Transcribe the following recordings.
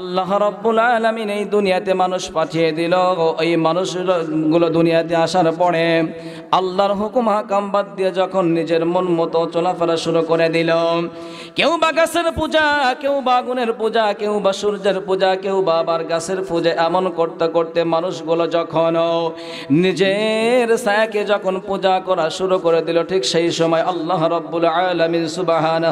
আল্লাহ রব্বুল আলমিন এই দুনিয়াতে মানুষ পাঠিয়ে দিল এই মানুষগুলো দুনিয়াতে আসার পরে আল্লাহর হুকুম হাকাম বাদ দিয়ে যখন নিজের মন মতো চলাফেরা শুরু করে দিল কেউ বা গাছের পূজা কেউ বা আগুনের পূজা কেউ বা সূর্যের পূজা কেউ বা গাছের পূজা এমন করতে করতে মানুষগুলো যখন নিজের সায়াকে যখন পূজা করা শুরু করে দিল ঠিক সেই সময় আল্লাহ রব্বুল আলমিন সুবাহান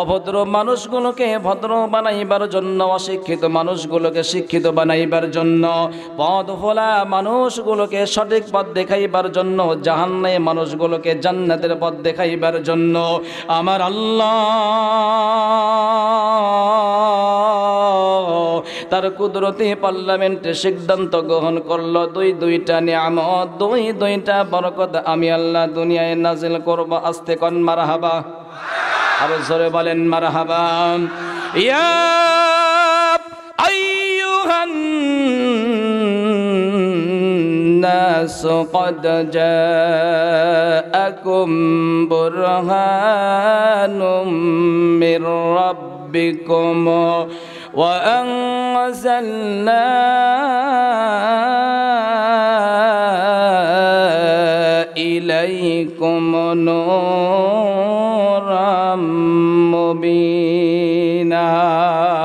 অভদ্র মানুষগুলোকে ভদ্র বানাইবার জন্য অশিক্ষিত মানুষগুলোকে শিক্ষিত বানাইবার জন্য পদ ফোলা মানুষগুলোকে সঠিক পথ দেখাই দেখাইবার জন্য জাহান্নায় মানুষগুলোকে জান্নাতের পথ দেখাইবার জন্য আমার আল্লাহ তার কুদরতি পার্লামেন্টে সিদ্ধান্ত গ্রহণ করলো দুই দুইটা নিয়ামত দুই দুইটা বরকত আমি আল্লাহ দুনিয়ায় নাজিল করব আস্তে কন মারাহাবা আর জোরে বলেন মারাহাবা ইয়া الناس قد جاءكم برهان من ربكم وأنزلنا إليكم نورا مبينا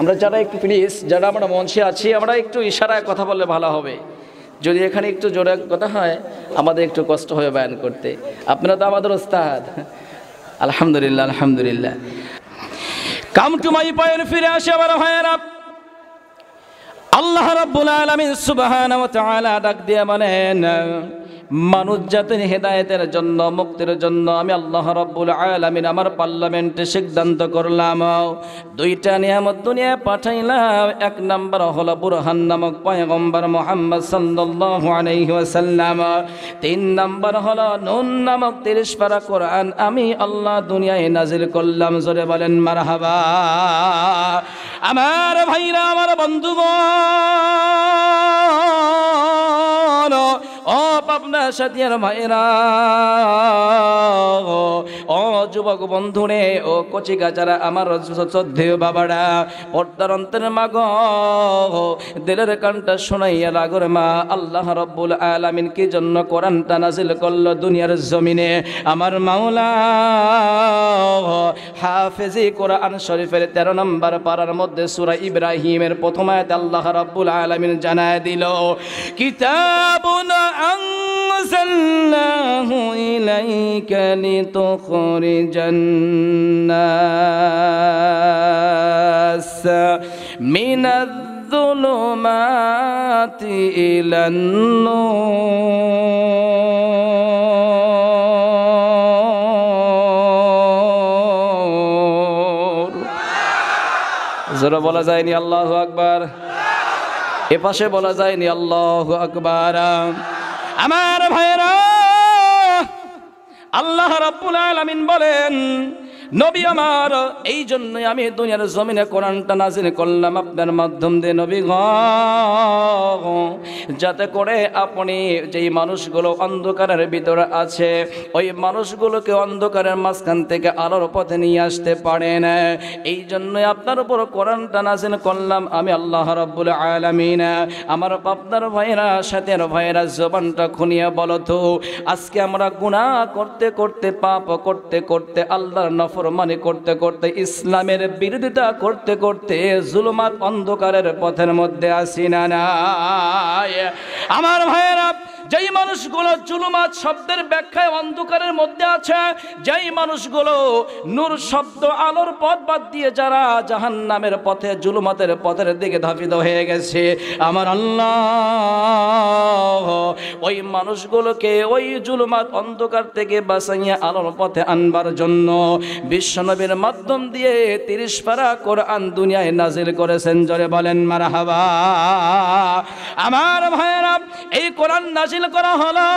আমরা যারা একটু প্লিজ যারা আমরা মঞ্চে আছি আমরা একটু ইশারায় কথা বললে ভালো হবে যদি এখানে একটু জোরে কথা হয় আমাদের একটু কষ্ট হবে বয়ান করতে আপনারা তো আমাদের ওস্তাদ আলহামদুলিল্লাহ আলহামদুলিল্লাহ কাম টু মাই পয়েন্ট ফিরে আসে আমার হয় না আল্লাহ রাব্বুল আলামিন সুবহানাহু ওয়া তাআলা ডাক দিয়ে বলেন মানুষ জাতির হেদায়তের জন্য মুক্তির জন্য আমি আল্লাহ রব্বুল আলমিন আমার পার্লামেন্টে সিদ্ধান্ত করলাম দুইটা নিয়ামত দুনিয়া পাঠাইলাম এক নম্বর হল বুরহান নামক পয়গম্বর মোহাম্মদ সাল্লাহ আলহিহাসাল্লাম তিন নম্বর হল নুন নামক তিরিশ পারা কোরআন আমি আল্লাহ দুনিয়ায় নাজিল করলাম জোরে বলেন মারহাবা আমার ভাইরা আমার বন্ধুগণ ও পাবনা সাথিয়ার মায়েরা ও যুবক বন্ধুরে ও কচি গাছারা আমার শ্রদ্ধেয় বাবারা পর্দার অন্তরে মাগ দিলের কানটা শোনাইয়া লাগর মা আল্লাহ রব্বুল আলামিন কি জন্য কোরআনটা নাজিল করলো দুনিয়ার জমিনে আমার মাওলা হাফেজি কোরআন শরীফের তেরো নম্বর পাড়ার মধ্যে সুরা ইব্রাহিমের প্রথমায় আল্লাহ রব্বুল আলামিন জানায় দিল কিতাবুনা أنزلناه إليك لتخرج الناس من الظلمات إلى النور زر بولا زيني الله أكبر এ পাশে বলা যায়নি আল্লাহ আকবার আমার ভাইরা আল্লাহ রব্বুল আলামিন বলেন নবী আমার এই জন্যই আমি দুনিয়ার জমিনে কোরআনটা নাজির করলাম আপনার মাধ্যম দিয়ে নবী যাতে করে আপনি যেই মানুষগুলো অন্ধকারের ভিতরে আছে ওই মানুষগুলোকে অন্ধকারের মাঝখান থেকে আলোর পথে নিয়ে আসতে পারেন এই জন্য আপনার উপর কোরআনটা নাজির করলাম আমি আল্লাহ রব্বুল আলমিন আমার পাপদার ভাইরা সাথের ভাইরা জবানটা খুনিয়ে বলতো আজকে আমরা গুণা করতে করতে পাপ করতে করতে আল্লাহর নফর নাফরমানি করতে করতে ইসলামের বিরোধিতা করতে করতে জুলুমাত অন্ধকারের পথের মধ্যে আসি না আমার ভাইয়েরা যেই মানুষগুলো জুলুমাত শব্দের ব্যাখ্যায় অন্ধকারের মধ্যে আছে যেই মানুষগুলো নূর শব্দ আলোর পথ বাদ দিয়ে যারা জাহান নামের পথে জুলুমাতের পথের দিকে ধাপিত হয়ে গেছে আমার আল্লাহ ওই মানুষগুলোকে ওই জুলুমাত অন্ধকার থেকে বাঁচাইয়া আলোর পথে আনবার জন্য বিশ্বনবীর মাধ্যম দিয়ে তিরিশ পারা কোরআন দুনিয়ায় নাজির করেছেন জরে বলেন মারাহাবা আমার ভাইয়েরা এই কোরআন নাজির নাজিল করা হলো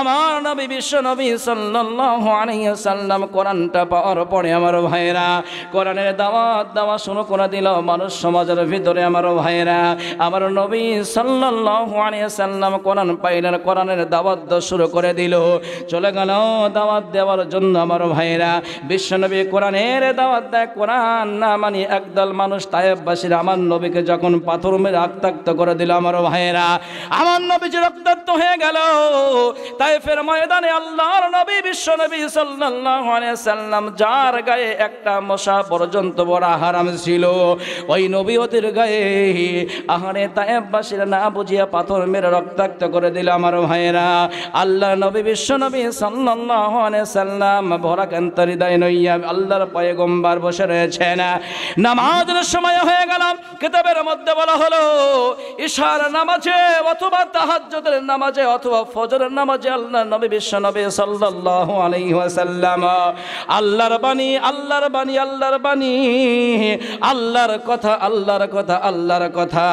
আমার নবী বিশ্ব নবী সাল্লাল্লাহু আলাইহি সাল্লাম কোরআনটা পাওয়ার পরে আমার ভাইরা কোরআনের দাওয়াত দাওয়া শুরু করে দিল মানুষ সমাজের ভিতরে আমার ভাইরা আমার নবী সাল্লাল্লাহু আলাইহি সাল্লাম কোরআন পাইলেন কোরআনের দাওয়াত শুরু করে দিল চলে গেল দাওয়াত দেওয়ার জন্য আমার ভাইরা বিশ্বনবী কোরআনের দাওয়াত দেয় কোরআন না মানে একদল মানুষ তায়েববাসীরা আমার নবীকে যখন পাথর মেরে আক্তাক্ত করে দিল আমার ভাইয়েরা আমার নবী যে রক্তাক্ত হয়ে গেল তাই ফের ময়দানে আল্লাহর নবী বিশ্ব নবী সাল্লাম যার গায়ে একটা মশা পর্যন্ত বড় হারাম ছিল ওই নবী ওদের গায়ে আহারে তাইফবাসীরা না বুঝিয়া পাথর মেরে রক্তাক্ত করে দিল আমার ভাইয়েরা আল্লাহ নবী বিশ্ব নবী সাল্লাম ভরা কেন্তরি দায় নইয়া আল্লাহর পয়গম্বার বসে রয়েছেন নামাজের সময় হয়ে গেলাম কিতাবের মধ্যে বলা হলো ইশার নামাজে অথবা তাহাজ্জদের নামাজে অথবা ফজরের নামাজে আল্লাহ নবী বিশ্ব নবী সাল্লাল্লাহু আলাইহি ওয়াসাল্লাম আল্লাহর বাণী আল্লাহর বাণী আল্লাহর বাণী আল্লাহর কথা আল্লাহর কথা আল্লাহর কথা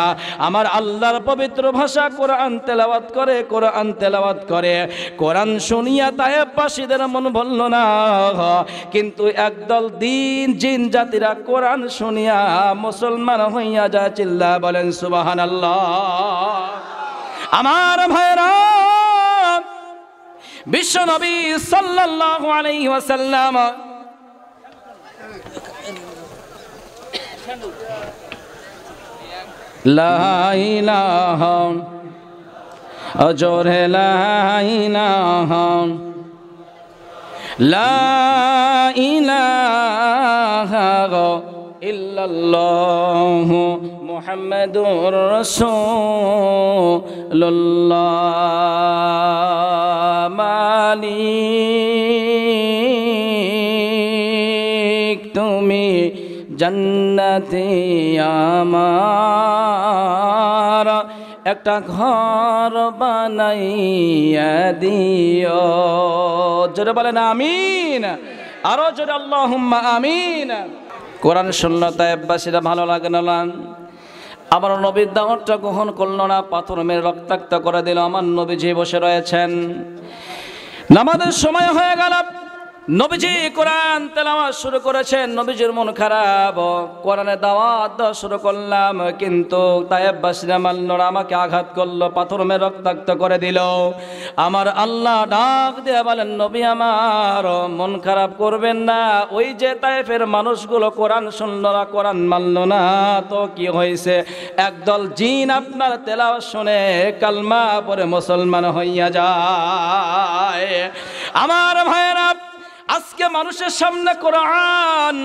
আমার আল্লাহর পবিত্র ভাষা কোরআন তেলাওয়াত করে কোরআন তেলাওয়াত করে কোরআন শুনিয়া তাহে পাশিদের মন ভরল না কিন্তু একদল দিন জিন জাতিরা কোরআন শুনিয়া মুসলমান হইয়া যা চিল্লা বলেন সুবাহান আল্লাহ আমার ভাইরা বিশ্ব নবী সাল্লাল্লাহু আলাইহি ওয়াসাল্লাম লা অজোরে লা ইলাহা লা محمد رسول الله مالك তুমি জন্নতি আমার একটা ঘর বানাইয়া দিও জোরে বলে না আমিন আরো জোরে আল্লাহ আমিন কোরআন শূন্যতা এব্বাসীরা ভালো লাগে না আমার নবীর দাওয়াতটা গ্রহণ করল না পাথর মেরে রক্তাক্ত করে দিল আমার নবী যে বসে রয়েছেন নামাজের সময় হয়ে গেল নবীজি কোরআন তেলামাজ শুরু করেছেন নবীজির মন খারাপ কোরআনে দাওয়াত শুরু করলাম কিন্তু তায়েব্বাসীরা মাল্লরা আমাকে আঘাত করলো পাথর মে রক্তাক্ত করে দিল আমার আল্লাহ ডাক দেয়া বলেন নবী আমার মন খারাপ করবেন না ওই যে তায়েফের মানুষগুলো কোরআন শুনল না কোরআন মানল না তো কি হয়েছে একদল জিন আপনার তেলাওয়া শুনে কালমা পরে মুসলমান হইয়া যায় আমার ভাইয়েরা আজকে মানুষের সামনে কোরআন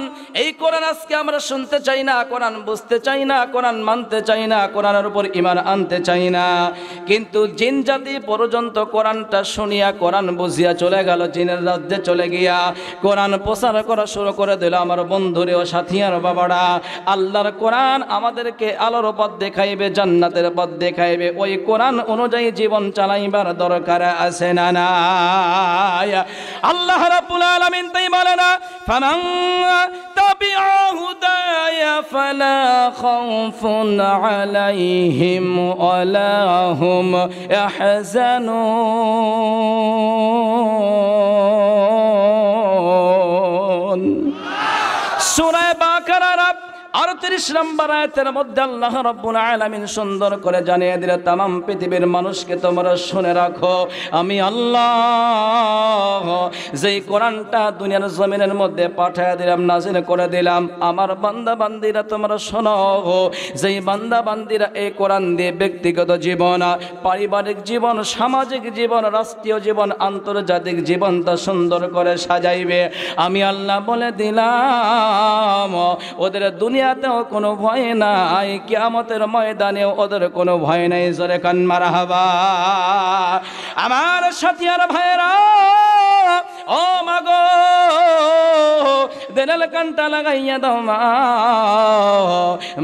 এই কোরআন আজকে আমরা শুনতে চাই না কোরআন বুঝতে চাই না কোরআন মানতে চাই না কোরআনের উপর ইমান আনতে চাই না কিন্তু জিন জাতি পর্যন্ত কোরআনটা শুনিয়া কোরআন বুঝিয়া চলে গেল জিনের রাজ্যে চলে গিয়া কোরআন প্রচার করা শুরু করে দিল আমার বন্ধুরে ও সাথিয়ার বাবারা আল্লাহর কোরআন আমাদেরকে আলোর পথ দেখাইবে জান্নাতের পথ দেখাইবে ওই কোরআন অনুযায়ী জীবন চালাইবার দরকার আছে না না আল্লাহ রাবুল আলম من قبلنا فمن تبع هدايا فلا خوف عليهم ولا هم يحزنون আটত্রিশ নম্বর আয়াতের মধ্যে আল্লাহ রব্বুল আলামিন সুন্দর করে জানিয়ে দিলে তাম পৃথিবীর মানুষকে তোমরা শুনে রাখো আমি আল্লাহ যেই কোরআনটা দুনিয়ার জমিনের মধ্যে পাঠিয়ে দিলাম নাজিল করে দিলাম আমার বান্দা বান্দিরা তোমরা শোনো যেই বান্দা বান্দিরা এই কোরআন দিয়ে ব্যক্তিগত জীবন পারিবারিক জীবন সামাজিক জীবন রাষ্ট্রীয় জীবন আন্তর্জাতিক জীবন তা সুন্দর করে সাজাইবে আমি আল্লাহ বলে দিলাম ওদের দুনিয়া দুনিয়াতেও কোনো ভয় নাই কিয়ামতের ময়দানে ওদের কোনো ভয় নাই জোরে কান মারা হবা আমার সাথিয়ার ভাইরা ও মাগো দেনাল কান্টা লাগাইয়া দাও মা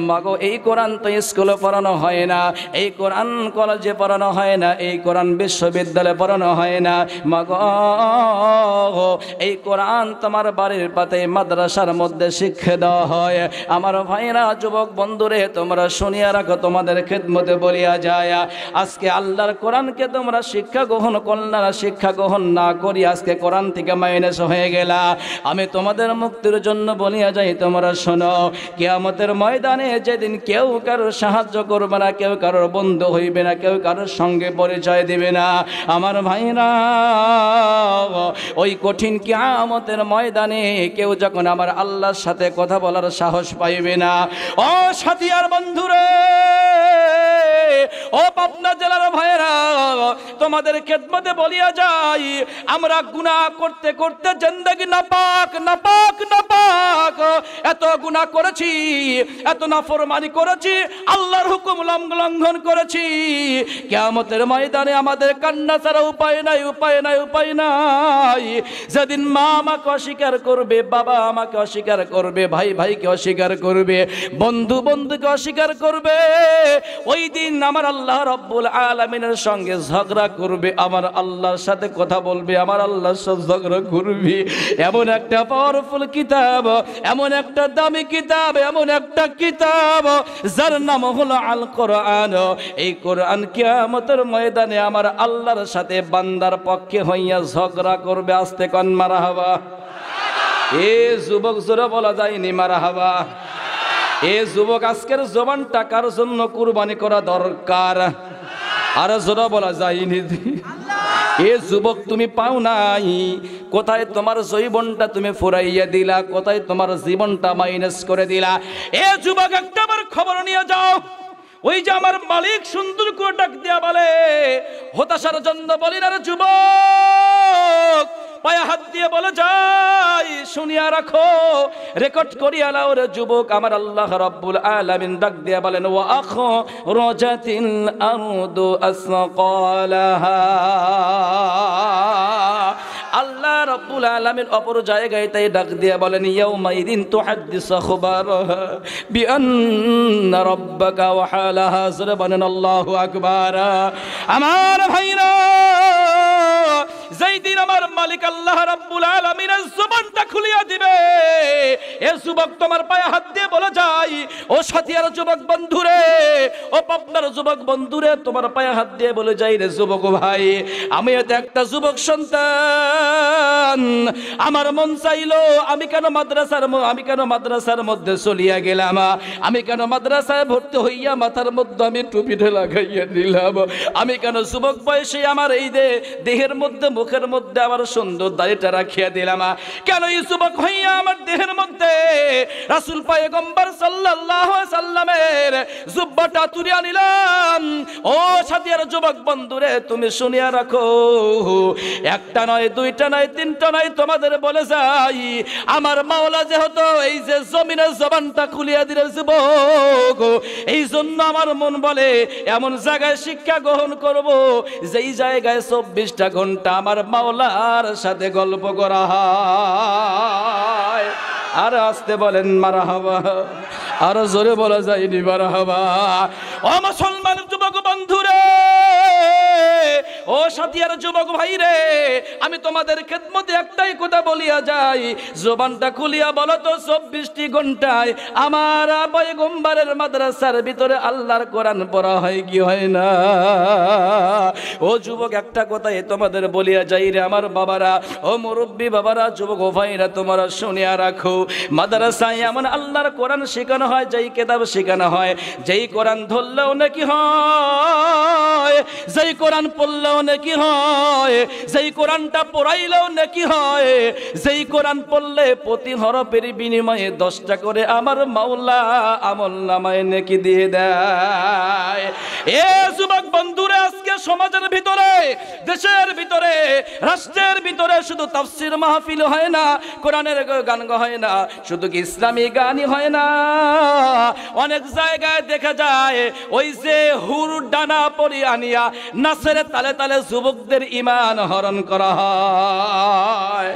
মাগো এই কোরআন তো স্কুলে পড়ানো হয় না এই কোরআন কলেজে পড়ানো হয় না এই কোরআন বিশ্ববিদ্যালয়ে পড়ানো হয় না মাগো এই কোরআন তোমার বাড়ির পাতে মাদ্রাসার মধ্যে শিক্ষা দেওয়া হয় আমার আমার ভাইরা যুবক বন্ধুরে তোমরা শুনিয়া রাখো তোমাদের খেদমতে বলিয়া যায় আজকে আল্লাহর কোরআনকে তোমরা শিক্ষা গ্রহণ করলা শিক্ষা গ্রহণ না করি আজকে কোরআন থেকে মাইনাস হয়ে গেলা আমি তোমাদের মুক্তির জন্য বলিয়া যাই তোমরা শোনো কেয়ামতের ময়দানে যেদিন কেউ কারোর সাহায্য করবে না কেউ কারোর বন্ধু হইবে না কেউ কারোর সঙ্গে পরিচয় দিবে না আমার ভাইরা ওই কঠিন কেয়ামতের ময়দানে কেউ যখন আমার আল্লাহর সাথে কথা বলার সাহস পাইবে দেবে না ও সাথিয়ার বন্ধুরে ও পাবনা জেলার ভাইরা তোমাদের খেদমতে বলিয়া যাই আমরা গুণা করতে করতে জিন্দগি নাপাক নাপাক নাপাক এত গুণা করেছি এত নাফরমানি করেছি আল্লাহর হুকুম লঙ্ঘন করেছি কেয়ামতের ময়দানে আমাদের কান্না ছাড়া উপায় নাই উপায় নাই উপায় নাই যেদিন মা আমাকে অস্বীকার করবে বাবা আমাকে অস্বীকার করবে ভাই ভাইকে অস্বীকার করবে করবে বন্ধু বন্ধুকে অস্বীকার করবে ওই দিন আমার আল্লাহ রব্বুল আলমিনের সঙ্গে ঝগড়া করবে আমার আল্লাহর সাথে কথা বলবে আমার আল্লাহর সাথে ঝগড়া করবে এমন একটা পাওয়ারফুল কিতাব এমন একটা দামি কিতাব এমন একটা কিতাব যার নাম হলো আল কোরআন এই কোরআন কিয়ামতের ময়দানে আমার আল্লাহর সাথে বান্দার পক্ষে হইয়া ঝগড়া করবে আস্তে কন মারা হবা এ যুবক জোরে বলা যায়নি মারা হবা এ যুবক আজকের জবানটা কার জন্য কুরবানি করা দরকার আর জোরা বলা যায়নি এ যুবক তুমি পাও নাই কোথায় তোমার জৈবনটা তুমি ফুরাইয়া দিলা কোথায় তোমার জীবনটা মাইনাস করে দিলা এ যুবক একটা খবর নিয়ে যাও ওই যে আমার মালিক সুন্দর করে ডাক দিয়া বলে হতাশার জন্য বলি না যুবক পায়া হাত দিয়ে বলে যাই শুনিয়া রাখো রেকর্ড করিয়া লাও রে যুবক আমার আল্লাহ রব্বুল আলামিন ডাক দিয়া বলেন ও আখ রজাতিন আরদু আসকালা আল্লাহ রব্বুল আলামিন অপর জায়গায় তাই ডাক দিয়া বলেন ইয়াউমাইদিন তুহাদ্দিস খবর আন রাব্বাকা ওয়া হালাহা বলেন আল্লাহু আকবার আমার ভাইরা যেই দিন আমার মালিক আল্লাহ রাব্বুল আলামিন দুনিয়ার যুবক বন্ধুরে ও পাবনার যুবক বন্ধুরে তোমার পায়ে হাত দিয়ে বলে যাই রে যুবক ভাই আমি এতে একটা যুবক সন্তান আমার মন চাইলো আমি কেন মাদ্রাসার আমি কেন মাদ্রাসার মধ্যে চলিয়া গেলাম আমি কেন মাদ্রাসায় ভর্তি হইয়া মাথার মধ্যে আমি টুপি ঢেলা খাইয়া দিলাম আমি কেন যুবক বয়সে আমার এই দেহের মধ্যে মুখের মধ্যে আমার সুন্দর দাড়িটা রাখিয়া দিলাম কেন এই যুবক হইয়া আমার দেহের মধ্যে রাসুল পায়ে গম্বার সাল্লাহ সাল্লামের জুব্বাটা তুলিয়া নিলাম ও সাথিয়ার যুবক বন্ধুরে তুমি শুনিয়া রাখো একটা নয় দুইটা নয় তিনটা নয় তোমাদের বলে যাই আমার মাওলা যেহেতু এই যে জমিনের জবানটা খুলিয়া দিলে যুবক এই জন্য আমার মন বলে এমন জায়গায় শিক্ষা গ্রহণ করব যেই জায়গায় চব্বিশটা ঘন্টা আমার মাওলার সাথে গল্প করা হয় আর আসতে বলেন মারা হবা আরো জোরে বলা যায় নিবার হবা ও মুসলমান যুব যুবক বন্ধু রে ও সাথিয়ার যুবক ভাই রে আমি তোমাদের খেদমতে একটাই কথা বলিয়া যাই জোবানটা খুলিয়া বলো তো চব্বিশটি ঘন্টায় আমার আবয় গোম্বারের মাদ্রাসার ভিতরে আল্লাহর কোরআন পড়া হয় কি হয় না ও যুবক একটা কথাই তোমাদের বলিয়া যাই রে আমার বাবারা ও মুরব্বী বাবারা যুবক ও ভাইরা তোমরা শুনিয়া রাখো মাদ্রাসায় এমন আল্লাহর কোরআন শেখানো হয় যেই কেতাব শেখানো হয় যেই কোরআন ধরলেও নাকি হয় হয় যেই কোরআন পড়লেও নাকি হয় যেই কোরআনটা পড়াইলেও নাকি হয় যেই কোরআন পড়লে প্রতি হরফের বিনিময়ে দশটা করে আমার মাওলা আমল নামায় নাকি দিয়ে দেয় এ যুবক বন্ধুরা আজকে সমাজের ভিতরে দেশের ভিতরে রাষ্ট্রের ভিতরে শুধু তাফসির মাহফিল হয় না কোরআনের গান হয় না শুধু কি ইসলামী গানই হয় না অনেক জায়গায় দেখা যায় ওই যে হুর গরুর ডানা পরি আনিয়া নাচের তালে তালে যুবকদের ইমান হরণ করা হয়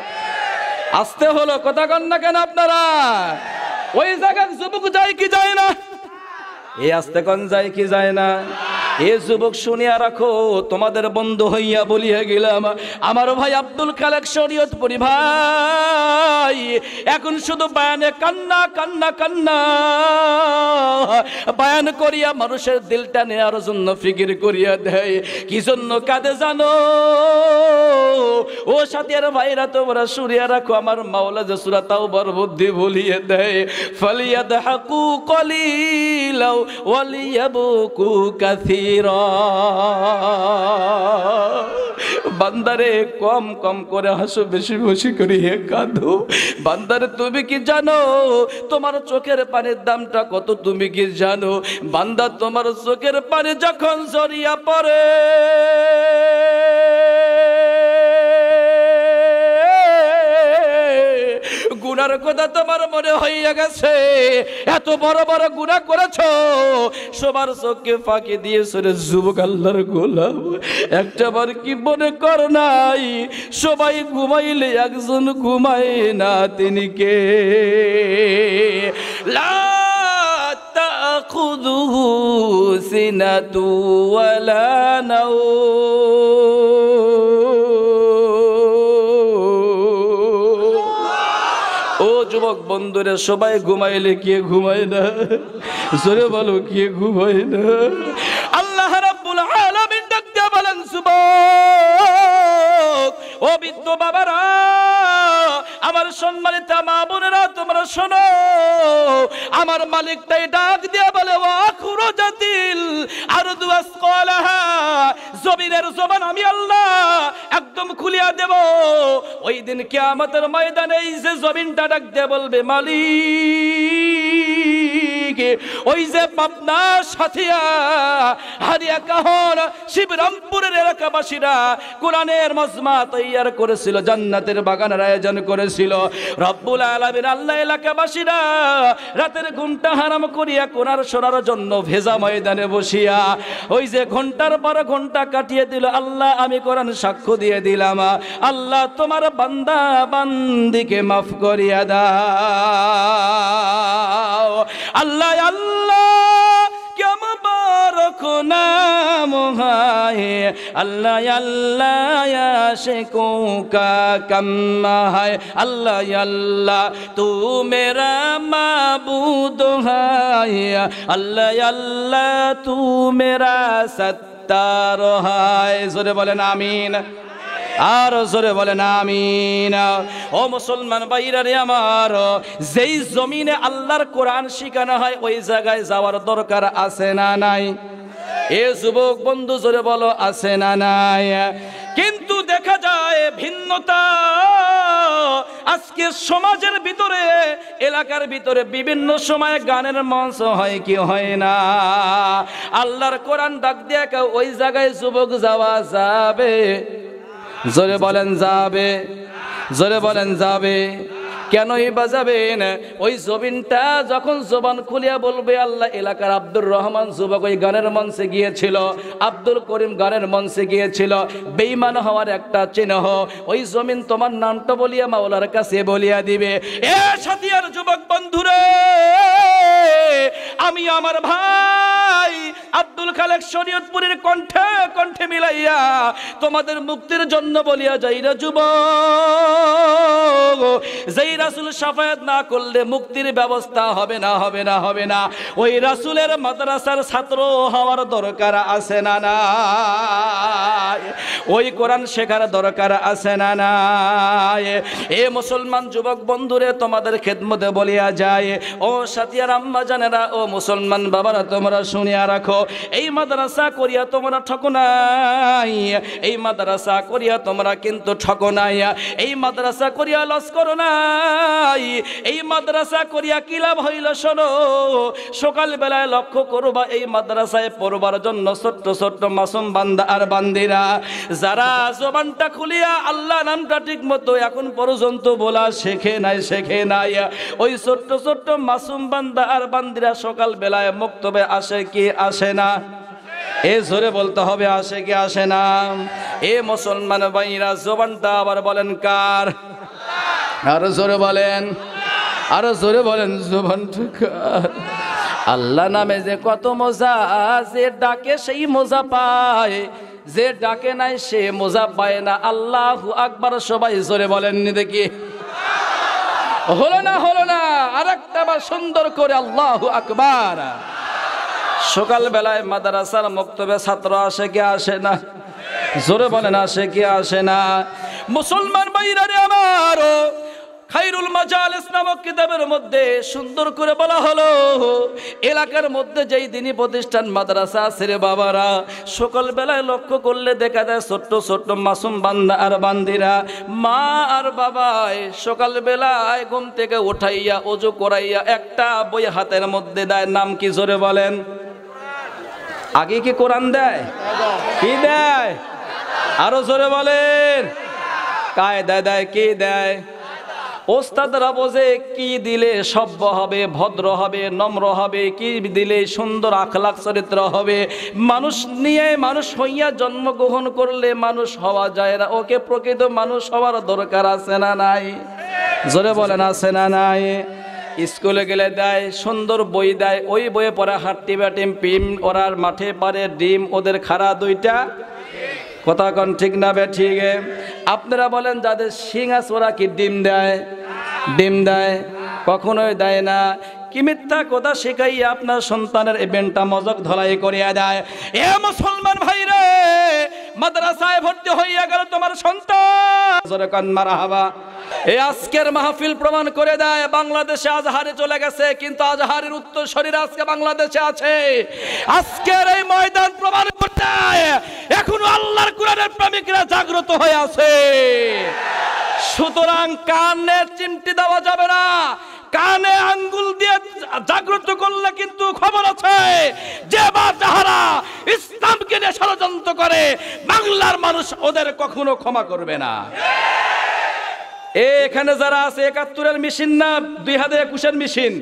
আসতে হলো কথা কন না কেন আপনারা ওই জায়গায় যুবক যায় কি যায় না এ আসতে কন যায় কি যায় না এ যুবক শুনিয়া রাখো তোমাদের বন্ধু হইয়া বলিয়া গেলাম আমার ভাই আব্দুল কালেক পরি ভাই এখন শুধু বায়ানে কান্না কান্না কান্না বায়ান করিয়া মানুষের দিলটা নেওয়ার জন্য ফিকির করিয়া দেয় কি জন্য কাঁদে জানো ও সাথিয়ার ভাইরা তোমরা সুরিয়া রাখো আমার মাওলা যে সুরা তাও বুদ্ধি বলিয়ে দেয় ফলিয়া দেহাকু কলিলাও বুকু কাসিরা বান্দারে কম কম করে হাসো বেশি বেশি করে হে কাঁদো বান্দারে তুমি কি জানো তোমার চোখের পানির দামটা কত তুমি কি জানো বান্দা তোমার চোখের পানি যখন সরিয়া পড়ে গুনার কথা তোমার মনে হইয়া গেছে এত বড় বড় গুণা করেছ সবার চোখকে ফাঁকি দিয়ে যুবক আল্লাহর গোলাম একটা বার কি মনে কর নাই সবাই ঘুমাইলে একজন ঘুমাই না তিনি কে খুদু সিনা سنة নাও এতক্ষণ ধরে সবাই ঘুমাইলে কে ঘুমায় না জোরে বলো কে ঘুমায় না সম্মানিত মা বোনেরা তোমরা শোনো আমার মালিক তাই ডাক দিয়ে বলে আখুরো জাতিল আর দুয়াস কলাহা জমিনের জবান আমি আল্লাহ একদম খুলিয়া দেব ওই দিন কিয়ামতের ময়দানে এই যে জমিনটা ডাক দিয়ে বলবে মালিক ওই যে পাবনা সাথিয়া হারিয়া কাহর শিবরামপুরের এলাকাবাসীরা কোরআনের মজমা তৈয়ার করেছিল জান্নাতের বাগানের আয়োজন করেছিল রব্বুল আলমের আল্লাহ এলাকাবাসীরা রাতের ঘুমটা হারাম করিয়া কোনার শোনার জন্য ভেজা ময়দানে বসিয়া ওই যে ঘন্টার পর ঘন্টা কাটিয়ে দিল আল্লাহ আমি কোরআন সাক্ষ্য দিয়ে দিলাম আল্লাহ তোমার বান্দা বান্দিকে মাফ করিয়া দাও আল্লাহ আল্লাহ আল্লাহ আল্লাহ আল্লাহ তু মেরা আল্লাহ আল্লাহ তু মেরা সত্তার হায় জোরে বলেন আমিন আর জোরে বলেন আমিন ও মুসলমান বাইরা রে আমার যেই জমিনে আল্লাহর কোরআন শিখানো হয় ওই জায়গায় যাওয়ার দরকার আছে না নাই এ যুবক বন্ধু জোরে বলো আছে না নাই কিন্তু দেখা যায় ভিন্নতা আজকে সমাজের ভিতরে এলাকার ভিতরে বিভিন্ন সময় গানের মঞ্চ হয় কি হয় না আল্লাহর কোরআন ডাক দিয়ে ওই জায়গায় যুবক যাওয়া যাবে জোরে বলেন যাবে জোরে বলেন যাবে কেনই বাজাবেন ওই জবিনটা যখন জবান খুলিয়া বলবে আল্লাহ এলাকার আব্দুর রহমান যুবক ওই গানের মঞ্চে গিয়েছিল আব্দুল করিম গানের মঞ্চে গিয়েছিল বেইমান হওয়ার একটা চিহ্ন ওই জমিন তোমার নামটা বলিয়া মাওলার কাছে বলিয়া দিবে এ সাথিয়ার যুবক বন্ধুরে আমি আমার ভাই ডাক শরীয়তপুরের কণ্ঠে কণ্ঠে মিলাইয়া তোমাদের মুক্তির জন্য বলিয়া যাই রা যুব যেই রাসুল সাফায়াত না করলে মুক্তির ব্যবস্থা হবে না হবে না হবে না ওই রাসুলের মাদ্রাসার ছাত্র হওয়ার দরকার আছে না না ওই কোরআন শেখার দরকার আছে না না এ মুসলমান যুবক বন্ধুরে তোমাদের খেদমতে বলিয়া যায় ও সাথিয়ার আম্মা জানেরা ও মুসলমান বাবারা তোমরা শুনিয়া রাখো এই মাদ্রাসা মাদ্রাসা করিয়া তোমরা ঠকো নাই এই মাদ্রাসা করিয়া তোমরা কিন্তু ঠকো নাই এই মাদ্রাসা করিয়া লস করো নাই এই মাদ্রাসা করিয়া কি লাভ হইল শোনো সকালবেলায় লক্ষ্য বা এই মাদ্রাসায় পড়বার জন্য ছোট্ট ছোট্ট মাসুম বান্দা আর বান্দিরা যারা জবানটা খুলিয়া আল্লাহ নামটা ঠিক মতো এখন পর্যন্ত বলা শেখে নাই শেখে নাই ওই ছোট্ট ছোট্ট মাসুম বান্দা আর বান্দিরা সকালবেলায় মুক্তবে আসে কি আসে না এ জোরে বলতে হবে আসে কি আসে না এ মুসলমান ভাইরা জোবানটা আবার বলেন কার আরো জোরে বলেন আরো জোরে বলেন জোবান কার আল্লাহ নামে যে কত মজা যে ডাকে সেই মজা পায় যে ডাকে নাই সে মজা পায় না আল্লাহ আকবার সবাই জোরে বলেননি দেখি হলো না হলো না আর একটা সুন্দর করে আল্লাহ আকবার সকাল বেলায় মাদ্রাসার মক্তবে ছাত্র আসে কি আসে না জোরে বলেন আসে কি আসে না মুসলমান বাইরারে আমার খাইরুল মাজাল ইসলামক কিতাবের মধ্যে সুন্দর করে বলা হলো এলাকার মধ্যে যেই দিনই প্রতিষ্ঠান মাদ্রাসা আছে রে বাবারা সকালবেলায় লক্ষ্য করলে দেখা যায় ছোট্ট ছোট্ট মাসুম বান্দা আর বান্দিরা মা আর বাবায় সকালবেলায় ঘুম থেকে উঠাইয়া অজু করাইয়া একটা বই হাতের মধ্যে দেয় নাম কি জোরে বলেন আগে কি কোরআন দেয় কি দেয় আরো জোরে বলেন কায়দা দেয় কি দেয় ওস্তাদরা বোঝে কি দিলে সভ্য হবে ভদ্র হবে নম্র হবে কি দিলে সুন্দর আখলাক চরিত্র হবে মানুষ নিয়ে মানুষ হইয়া জন্মগ্রহণ করলে মানুষ হওয়া যায় না ওকে প্রকৃত মানুষ হওয়ার দরকার আছে না নাই জোরে বলেন আছে না নাই স্কুলে গেলে দেয় সুন্দর বই দেয় ওই বইয়ে পড়া হাঁটতে ব্যাটিম পিম ওরার মাঠে পারে ডিম ওদের খাড়া দুইটা কথা কন ঠিক না বে ঠিক আপনারা বলেন যাদের সিং আছে ওরা কি ডিম দেয় ডিম দেয় কখনোই দেয় না কি মিথ্যা কথা শেখাই আপনার সন্তানের ইভেন্টটা বেনটা মজক ধলাই করিয়া দেয় এ মুসলমান ভাইরে মাদ্রাসায় ভর্তি হইয়া গেল তোমার সন্তান এই আজকের মাহফিল প্রমাণ করে দেয় বাংলাদেশে আজহারে চলে গেছে কিন্তু আজহারের উত্তর শরীর আজকে বাংলাদেশে আছে আজকের এই ময়দান প্রমাণ করে দেয় এখনো আল্লাহর কুরানের প্রেমিকরা জাগ্রত হয়ে আছে সুতরাং কানের চিমটি দেওয়া যাবে না কানে আঙ্গুল দিয়ে জাগ্রত করলে কিন্তু খবর আছে যে বা যাহারা ইসলামকে নিয়ে ষড়যন্ত্র করে বাংলার মানুষ ওদের কখনো ক্ষমা করবে না এখানে যারা আছে একাত্তরের মেশিন না দুই হাজার একুশের মেশিন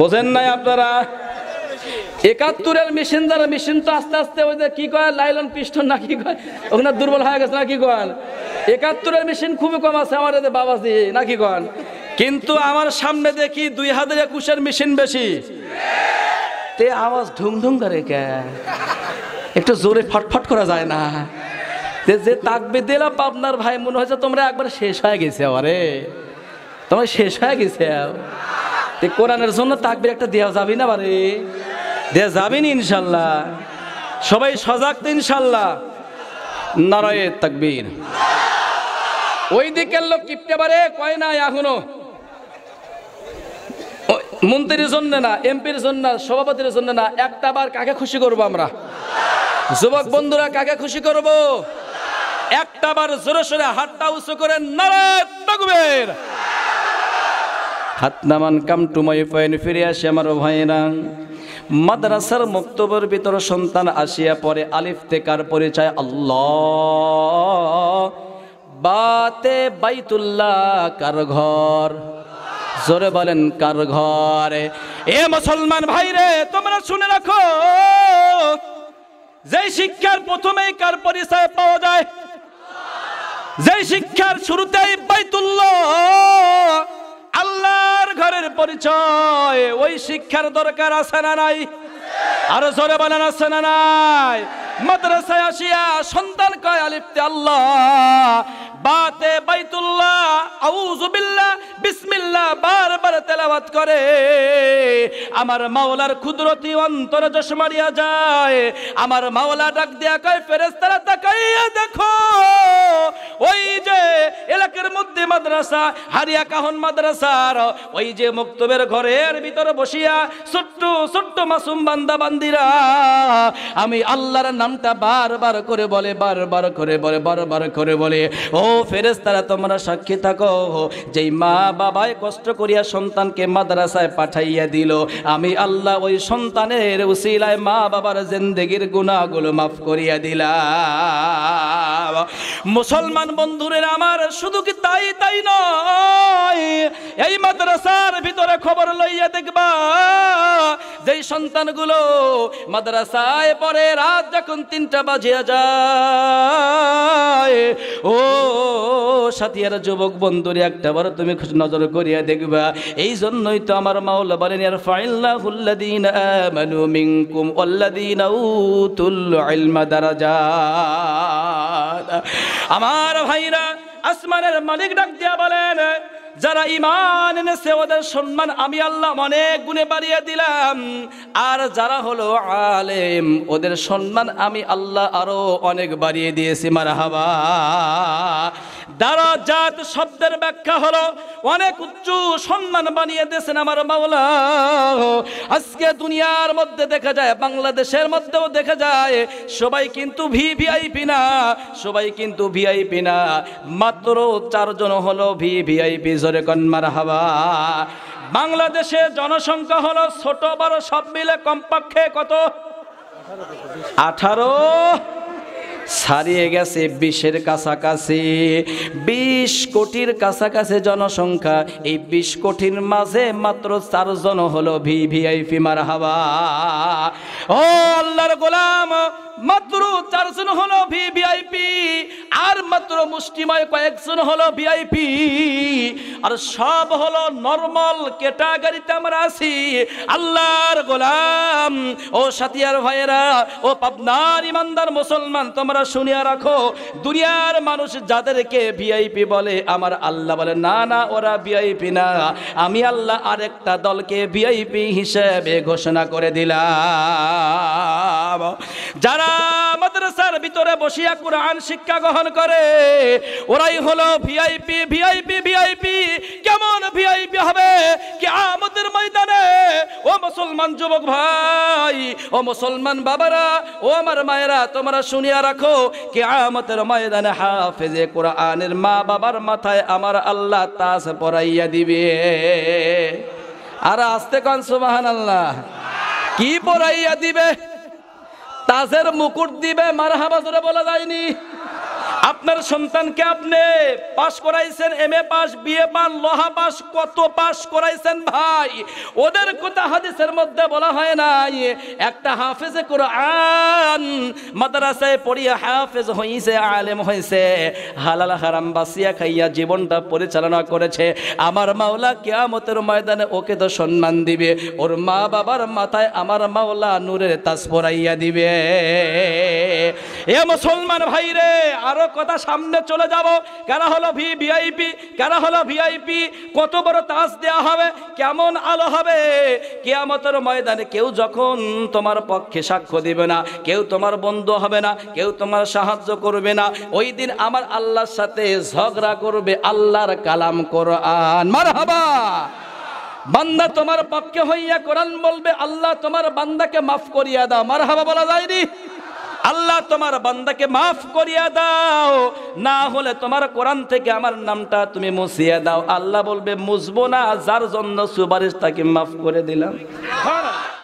বোঝেন নাই আপনারা একাত্তরের মেশিন দ্বারা মেশিন তো আস্তে আস্তে ওই যে কি কয় লাইলন পিস্টন না কি কয় ওখানে দুর্বল হয়ে গেছে না কি কন একাত্তরের মেশিন খুবই কম আছে আমার এদের বাবা দিয়ে না কি কন কিন্তু আমার সামনে দেখি দুই হাজার একুশের মেশিন বেশি তে আওয়াজ ঢুম ঢুম করে কে একটু জোরে ফটফট করা যায় না যে যে তাকবে দিলা পাবনার ভাই মনে হয়েছে তোমরা একবার শেষ হয়ে গেছে আরে তোমার শেষ হয়ে গেছে কোরআনের জন্য তাকবে একটা দেওয়া যাবি না বারে দে যাবেন ইনশাল্লাহ সবাই সজাগ তো ইনশাল্লাহ নারায় তাকবীর ওই দিকের লোক কিপতে পারে কয় নাই এখনো মন্ত্রীর জন্য না এমপির জন্য সভাপতির জন্য না একটা বার কাকে খুশি করব আমরা যুবক বন্ধুরা কাকে খুশি করব একটা বার জোরে সোরে হাতটা উঁচু করে নারায় তাকবীর হাত নামান কাম টু মাই ফিরে আসে আমার ভাইরা মাদ্রাসার মুক্তবের ভিতর সন্তান আসিয়া পরে আলিফ তেকার পরিচয় আল্লাহ বাইতুল্লাহ কার ঘর জোরে বলেন কার ঘরে এ মুসলমান ভাই রে তোমরা শুনে রাখো যে শিক্ষার প্রথমেই কার পরিচয় পাওয়া যায় যে শিক্ষার শুরুতেই বাইতুল্লাহ আল্লাহর ঘরের পরিচয় ওই শিক্ষার দরকার আছে না নাই আরো জোরে বলেন আছে না নাই মাদ্রাসায় আসিয়া সন্তান কয় আলিপ্তে আল্লাহ বাতে বাইতুল্লাহ আউজুবিল্লাহ বিসমিল্লাহ বারবার তেলাওয়াত করে আমার মাওলার ক্ষুদ্রতি অন্তর যশ মারিয়া যায় আমার মাওলা ডাক দিয়া কয় ফেরেস্তারা তাকাইয়া দেখো ওই যে এলাকার মধ্যে মাদ্রাসা হারিয়া কাহন মাদ্রাসার ওই যে মুক্তবের ঘরের ভিতরে বসিয়া ছোট্ট ছোট্ট মাসুম বান্দা বান্দিরা আমি আল্লাহর নামটা বারবার করে বলে বারবার করে বলে বারবার করে বলে ও ফেরেস্তারা তোমরা সাক্ষী থাকো যেই মা বাবায় কষ্ট করিয়া সন্তানকে মাদ্রাসায় পাঠাইয়া দিল আমি আল্লাহ ওই সন্তানের উশিলায় মা বাবার জেন্দেগির গুণাগুলো মাফ করিয়া দিলাম মুসলমান বন্ধুরের আমার শুধু কি তাই তাই নয় এই মাদ্রাসার ভিতরে খবর লইয়া দেখবা যেই সন্তানগুলো মাদ্রাসায় পরে রাত যখন তিনটা বাজিয়া যায় ও সাথিয়ার যুবক বন্ধুরে একটাবার তুমি নজর করিয়া দেখবা এই জন্যই তো আমার মাওলা বলেন আর ফাইল্লাহুল্লাদিন আমানু মিনকুম আল্লাদিন উতুল ইলমা দারাজাত আমার ভাইরা আসমানের মালিক ডাক দিয়া বলেন যারা ইমান এনেছে ওদের সম্মান আমি আল্লাহ অনেক গুণে বাড়িয়ে দিলাম আর যারা হলো আলেম ওদের সম্মান আমি আল্লাহ আরো অনেক বাড়িয়ে দিয়েছি হাবা দারাজাত শব্দের ব্যাখ্যা হলো অনেক উচ্চ সম্মান বানিয়ে দিয়েছেন আমার মাওলা আজকে দুনিয়ার মধ্যে দেখা যায় বাংলাদেশের মধ্যেও দেখা যায় সবাই কিন্তু ভিভিআইপি না সবাই কিন্তু ভিআইপি না মাত্র চারজন হলো ভিভিআইপি জোরে কন্মার হাওয়া বাংলাদেশে জনসংখ্যা হলো ছোট বড় সব মিলে কমপক্ষে কত আঠারো ছাড়িয়ে গেছে বিশের কাছাকাছি বিশ কোটির কাছাকাছি জনসংখ্যা এই বিশ কোটির মাঝে মাত্র চারজন হলো ভি ভিআইপি মার হাওয়া ও আল্লাহর গোলাম মাত্র চারজন হলো ভি ভিআইপি আর মাত্র মুষ্টিময় কয়েকজন হলো ভিআইপি আর সব হলো নর্মাল ক্যাটাগরিতে আমরা আছি আল্লাহর গোলাম ও সাতিয়ার ভাইয়েরা ও পাবনার ইমানদার মুসলমান তোমার তোমরা শুনিয়া রাখো দুনিয়ার মানুষ যাদেরকে ভিআইপি বলে আমার আল্লাহ বলে না না ওরা ভিআইপি না আমি আল্লাহ আরেকটা দলকে ভিআইপি হিসেবে ঘোষণা করে দিলাম যারা মাদ্রাসার ভিতরে বসিয়া কোরআন শিক্ষা গ্রহণ করে ওরাই হলো ভিআইপি ভিআইপি ভিআইপি ভিআইপি হবে কি আমাদের ময়দানে ও মুসলমান যুবক ভাই ও মুসলমান বাবারা ও আমার মায়েরা তোমরা শুনিয়া রাখো কি আমাদের ময়দানে হাফেজে কোরআনের মা বাবার মাথায় আমার আল্লাহ তাস পরাইয়া দিবে আর আসতে কন সুবহান আল্লাহ কি পরাইয়া দিবে তাজের মুকুট দিবে মারহাবা জোরে বলা যায়নি আপনার সন্তানকে আপনি পাশ করাইছেন এম এ পাশ বিএ পাশ লোহা পাশ কত পাশ করাইছেন ভাই ওদের কথা হাদিসের মধ্যে বলা হয় নাই একটা হাফেজে কোরআন মাদ্রাসায় পড়িয়া হাফেজ হইছে আলেম হইছে হালাল হারাম বাসিয়া খাইয়া জীবনটা পরিচালনা করেছে আমার মাওলা কেয়ামতের ময়দানে ওকে তো সম্মান দিবে ওর মা বাবার মাথায় আমার মাওলা নূরের তাস পরাইয়া দিবে এ মুসলমান ভাইরে আরো বড় কথা সামনে চলে যাব কারা হলো ভি ভিআইপি কারা হলো ভিআইপি কত বড় তাস দেয়া হবে কেমন আলো হবে কেয়ামতের ময়দানে কেউ যখন তোমার পক্ষে সাক্ষ্য দেবে না কেউ তোমার বন্ধু হবে না কেউ তোমার সাহায্য করবে না ওই দিন আমার আল্লাহর সাথে ঝগড়া করবে আল্লাহর কালাম কোরআন মার বান্দা তোমার পক্ষে হইয়া কোরআন বলবে আল্লাহ তোমার বান্দাকে মাফ করিয়া দাও মার হাবা বলা যায়নি আল্লাহ তোমার বান্দাকে মাফ করিয়া দাও না হলে তোমার কোরআন থেকে আমার নামটা তুমি মুছিয়ে দাও আল্লাহ বলবে মুছবো না যার জন্য সুপারিশ তাকে মাফ করে দিলাম